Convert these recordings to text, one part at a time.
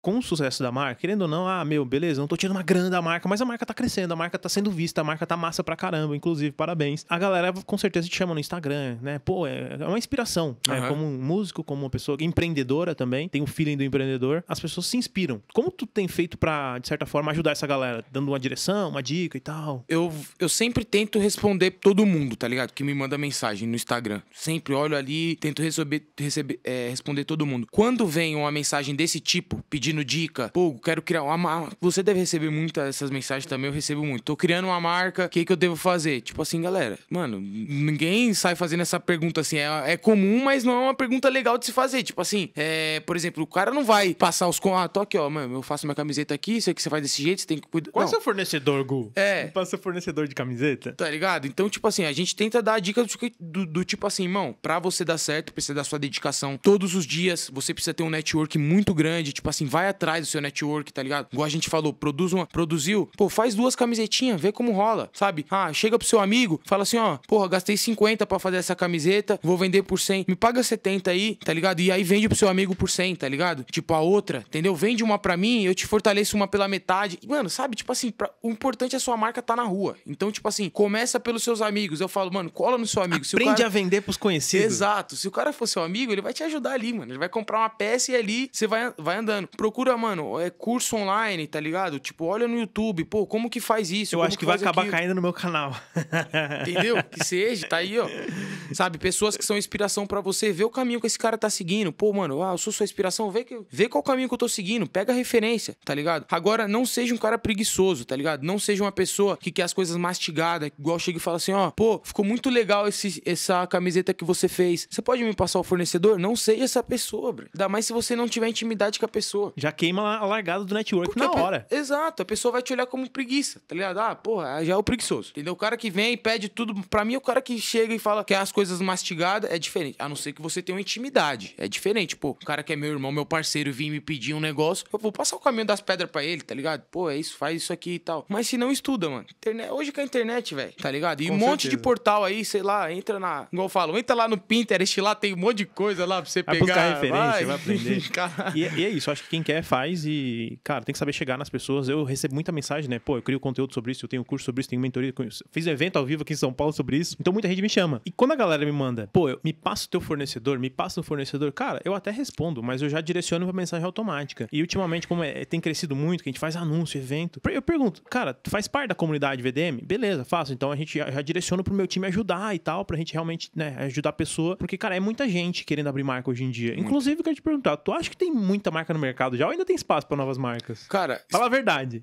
com o sucesso da marca, querendo ou não, ah, meu, beleza, não tô tirando uma grana da marca, mas a marca tá crescendo, a marca tá sendo vista, a marca tá massa pra caramba, inclusive, parabéns. A galera com certeza te chama no Instagram, né? Pô, é, é uma inspiração, né? Como um músico, como uma pessoa empreendedora também, tem o um feeling do empreendedor, as pessoas se inspiram. Como tu tem feito pra, de certa forma, ajudar essa galera? Dando uma direção, uma dica e tal? Eu, eu sempre tento responder todo mundo, tá ligado? Que me manda mensagem no Instagram. Sempre olho ali, tento receber, receber, é, responder todo mundo. Quando vem uma mensagem desse tipo, pedindo pedindo dica. Pô, quero criar uma marca. Você deve receber muitas essas mensagens também, eu recebo muito. Tô criando uma marca, o que, que eu devo fazer? Tipo assim, galera, mano, ninguém sai fazendo essa pergunta assim. É, é comum, mas não é uma pergunta legal de se fazer. Tipo assim, é, por exemplo, o cara não vai passar os. Ah, tô aqui, ó, mano, eu faço minha camiseta aqui, isso que você faz desse jeito, você tem que cuidar. Qual é o seu fornecedor, Gu? É. Não passa fornecedor de camiseta? Tá ligado? Então, tipo assim, a gente tenta dar a dica do, do, do tipo assim, irmão, pra você dar certo, precisa da sua dedicação todos os dias, você precisa ter um network muito grande, tipo assim, vai vai atrás do seu network, tá ligado? Igual a gente falou, produz uma, produziu, pô, faz duas camisetinhas, vê como rola, sabe? Ah, chega pro seu amigo, fala assim, ó, porra, gastei 50 para fazer essa camiseta, vou vender por 100, me paga 70 aí, tá ligado? E aí vende pro seu amigo por 100, tá ligado? Tipo a outra, entendeu? Vende uma para mim, eu te fortaleço uma pela metade. Mano, sabe? Tipo assim, pra... o importante é a sua marca tá na rua. Então, tipo assim, começa pelos seus amigos. Eu falo, mano, cola no seu amigo. Se Aprende cara... a vender pros conhecidos. Exato. Se o cara for seu amigo, ele vai te ajudar ali, mano. Ele vai comprar uma peça e ali você vai, vai andando. Pro procura, mano, é curso online, tá ligado? Tipo, olha no YouTube, pô, como que faz isso? Eu como acho que, que vai acabar aquilo? caindo no meu canal. Entendeu? Que seja, tá aí, ó. Sabe? Pessoas que são inspiração para você. Vê o caminho que esse cara tá seguindo. Pô, mano, ah, eu sou sua inspiração. Vê, que, vê qual caminho que eu tô seguindo. Pega a referência, tá ligado? Agora, não seja um cara preguiçoso, tá ligado? Não seja uma pessoa que quer as coisas mastigadas. Igual chega e fala assim, ó, pô, ficou muito legal esse, essa camiseta que você fez. Você pode me passar o fornecedor? Não seja essa pessoa, bro. Ainda mais se você não tiver intimidade com a pessoa. Já queima a largada do network Porque na hora. Pe... Exato. A pessoa vai te olhar como preguiça, tá ligado? Ah, porra, já é o preguiçoso. Entendeu? O cara que vem e pede tudo. Pra mim, é o cara que chega e fala que as coisas mastigadas, é diferente. A não ser que você tenha uma intimidade. É diferente. Pô, o cara que é meu irmão, meu parceiro, vim me pedir um negócio, eu vou passar o caminho das pedras para ele, tá ligado? Pô, é isso, faz isso aqui e tal. Mas se não estuda, mano. Internet, hoje que é a internet, velho, tá ligado? E Com um certeza. monte de portal aí, sei lá, entra na. Igual eu falo, entra lá no Pinterest, lá tem um monte de coisa lá pra você vai pegar. Buscar referência, vai, vai aprender. e, é, e, é isso, acho que quem quer faz e, cara, tem que saber chegar nas pessoas. Eu recebo muita mensagem, né? Pô, eu crio conteúdo sobre isso, eu tenho curso sobre isso, tenho mentoria com isso. Fiz um evento ao vivo aqui em São Paulo sobre isso. Então muita gente me chama. E quando a galera galera me manda, pô, eu, me passa o teu fornecedor, me passa o fornecedor, cara, eu até respondo, mas eu já direciono pra mensagem automática. E ultimamente, como é, tem crescido muito, que a gente faz anúncio, evento, eu pergunto, cara, tu faz parte da comunidade VDM? Beleza, faço. Então a gente já, já direciona pro meu time ajudar e tal, pra gente realmente, né, ajudar a pessoa. Porque, cara, é muita gente querendo abrir marca hoje em dia. Muito. Inclusive, eu quero te perguntar, tu acha que tem muita marca no mercado já ou ainda tem espaço para novas marcas? Cara, fala a verdade.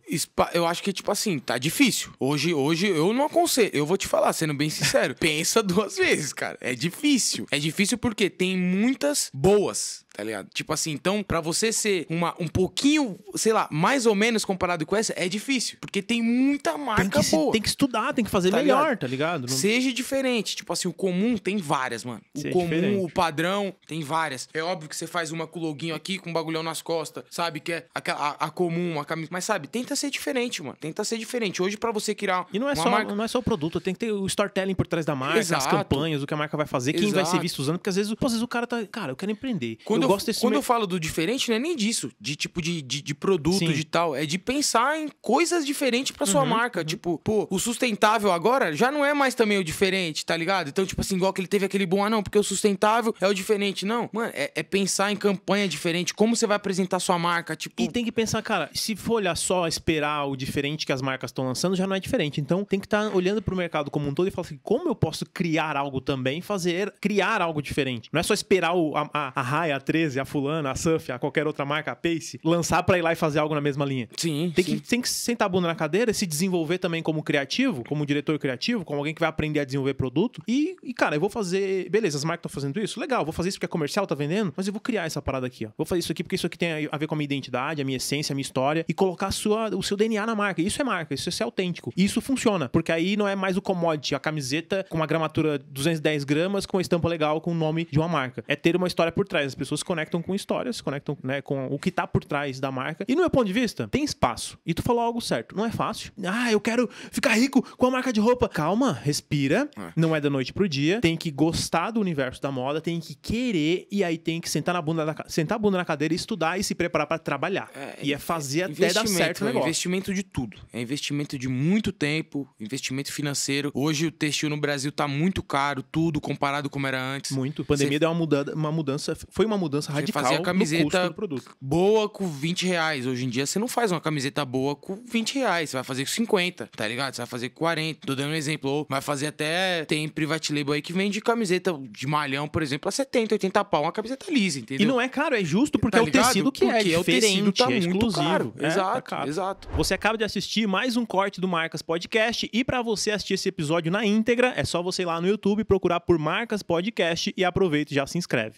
Eu acho que, tipo assim, tá difícil. Hoje, hoje eu não aconselho. Eu vou te falar, sendo bem sincero. pensa duas vezes, cara. É difícil. É difícil porque tem muitas boas tá ligado? Tipo assim, então, para você ser uma, um pouquinho, sei lá, mais ou menos comparado com essa, é difícil. Porque tem muita marca tem que, boa. Se, tem que estudar, tem que fazer tá melhor, ligado? tá ligado? Não... Seja diferente. Tipo assim, o comum tem várias, mano. O Seja comum, diferente. o padrão, tem várias. É óbvio que você faz uma com loguinho aqui, com um bagulhão nas costas, sabe? Que é a, a, a comum, a camisa. Mas sabe, tenta ser diferente, mano. Tenta ser diferente. Hoje, para você criar. E não é, só, marca... não é só o produto, tem que ter o storytelling por trás da marca, Exato. as campanhas, o que a marca vai fazer, quem Exato. vai ser visto usando. Porque às vezes, pô, às vezes o cara tá. Cara, eu quero empreender. Quando eu gosto desse. Quando eu falo do diferente, não é nem disso. De tipo de, de, de produto, Sim. de tal. É de pensar em coisas diferentes pra sua uhum, marca. Uhum. Tipo, pô, o sustentável agora já não é mais também o diferente, tá ligado? Então, tipo assim, igual que ele teve aquele bom, ah, não, porque o sustentável é o diferente. Não, mano, é, é pensar em campanha diferente, como você vai apresentar sua marca, tipo. E tem que pensar, cara, se for olhar só esperar o diferente que as marcas estão lançando, já não é diferente. Então tem que estar tá olhando pro mercado como um todo e falar assim, como eu posso criar algo também, fazer, criar algo diferente. Não é só esperar o, a, a, a raia, a 13, a fulana, a Surf, a qualquer outra marca, a Pace, lançar para ir lá e fazer algo na mesma linha. Sim. Tem, sim. Que, tem que sentar a bunda na cadeira, se desenvolver também como criativo, como diretor criativo, como alguém que vai aprender a desenvolver produto. E, e cara, eu vou fazer. Beleza, as marcas estão fazendo isso? Legal, vou fazer isso porque é comercial, tá vendendo, mas eu vou criar essa parada aqui, ó. Vou fazer isso aqui porque isso aqui tem a ver com a minha identidade, a minha essência, a minha história, e colocar sua, o seu DNA na marca. Isso é marca, isso é ser autêntico. E isso funciona, porque aí não é mais o commodity, a camiseta com uma gramatura 210 gramas, com uma estampa legal, com o nome de uma marca. É ter uma história por trás. As pessoas conectam com histórias, se conectam né, com o que está por trás da marca. E no meu ponto de vista, tem espaço. E tu falou algo certo. Não é fácil. Ah, eu quero ficar rico com a marca de roupa. Calma, respira. É. Não é da noite pro dia. Tem que gostar do universo da moda, tem que querer e aí tem que sentar na bunda da, sentar a bunda na cadeira, estudar e se preparar para trabalhar. É, e é fazer é até dar certo o é negócio. É investimento de tudo. É investimento de muito tempo, investimento financeiro. Hoje o textil no Brasil tá muito caro, tudo comparado como era antes. Muito. A pandemia Cê... deu uma mudança, uma mudança, foi uma mudança mudança radical você camiseta boa com 20 reais. Hoje em dia você não faz uma camiseta boa com 20 reais. Você vai fazer com 50, tá ligado? Você vai fazer com 40. Tô dando um exemplo. Ou vai fazer até. Tem private label aí que vende camiseta de malhão, por exemplo, a 70, 80 pau. Uma camiseta lisa, entendeu? E não é caro, é justo porque tá é o tecido que é porque é, é tecido tá é muito caro. É, tá exato, tá caro. exato. Você acaba de assistir mais um corte do Marcas Podcast e para você assistir esse episódio na íntegra, é só você ir lá no YouTube procurar por Marcas Podcast e aproveita e já se inscreve.